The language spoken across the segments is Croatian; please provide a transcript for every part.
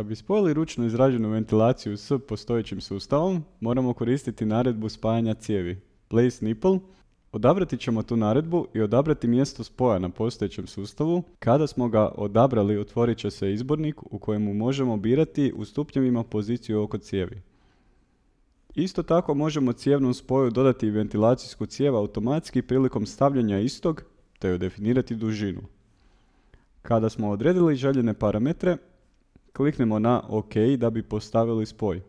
Da bi spojili ručno izrađenu ventilaciju s postojećim sustavom, moramo koristiti naredbu spajanja cijevi, place nipple, Odabrati ćemo tu naredbu i odabrati mjesto spoja na postojećem sustavu. Kada smo ga odabrali, otvorit će se izbornik u kojemu možemo birati u stupnjevima poziciju oko cijevi. Isto tako možemo cijevnom spoju dodati i ventilacijsku cijev automatski prilikom stavljanja istog, te joj definirati dužinu. Kada smo odredili željene parametre, Kliknemo na OK da bi postavili spoj.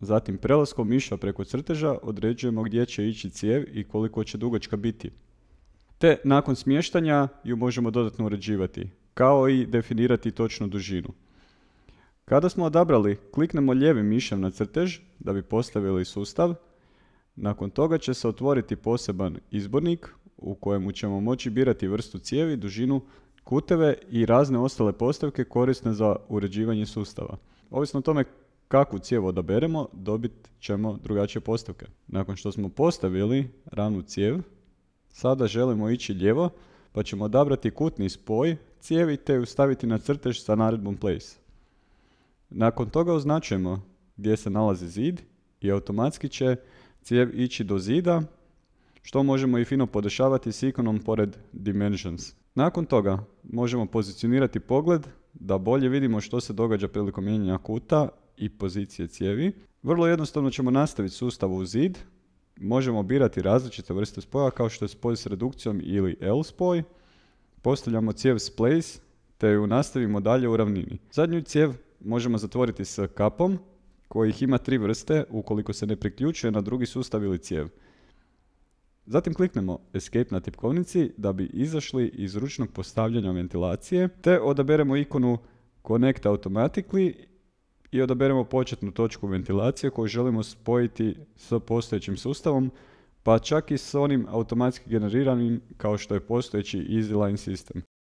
Zatim prelaskom miša preko crteža određujemo gdje će ići cijev i koliko će dugačka biti. Te nakon smještanja ju možemo dodatno uređivati, kao i definirati točnu dužinu. Kada smo odabrali, kliknemo ljevim mišem na crtež da bi postavili sustav. Nakon toga će se otvoriti poseban izbornik u kojemu ćemo moći birati vrstu cijevi, dužinu kuteve i razne ostale postavke korisne za uređivanje sustava. Ovisno o tome kakvu cijev odaberemo, dobit ćemo drugačije postavke. Nakon što smo postavili ravnu cijev, sada želimo ići lijevo, pa ćemo odabrati kutni spoj cijevi te ju staviti na crtež sa naredbom place. Nakon toga označujemo gdje se nalazi zid i automatski će cijev ići do zida, što možemo i fino podešavati s ikonom pored dimensions nakon toga možemo pozicionirati pogled da bolje vidimo što se događa prilikom mijenjanja kuta i pozicije cijevi. Vrlo jednostavno ćemo nastaviti sustav u zid. Možemo birati različite vrste spoja kao što je spoj s redukcijom ili L spoj. Postavljamo cijev place te ju nastavimo dalje u ravnini. Zadnju cijev možemo zatvoriti s kapom kojih ima tri vrste ukoliko se ne priključuje na drugi sustav ili cijev. Zatim kliknemo Escape na tipkovnici da bi izašli iz ručnog postavljanja ventilacije te odaberemo ikonu Connect Automatically i odaberemo početnu točku ventilacije koju želimo spojiti s postojećim sustavom pa čak i s onim automatski generiranim kao što je postojeći Line System.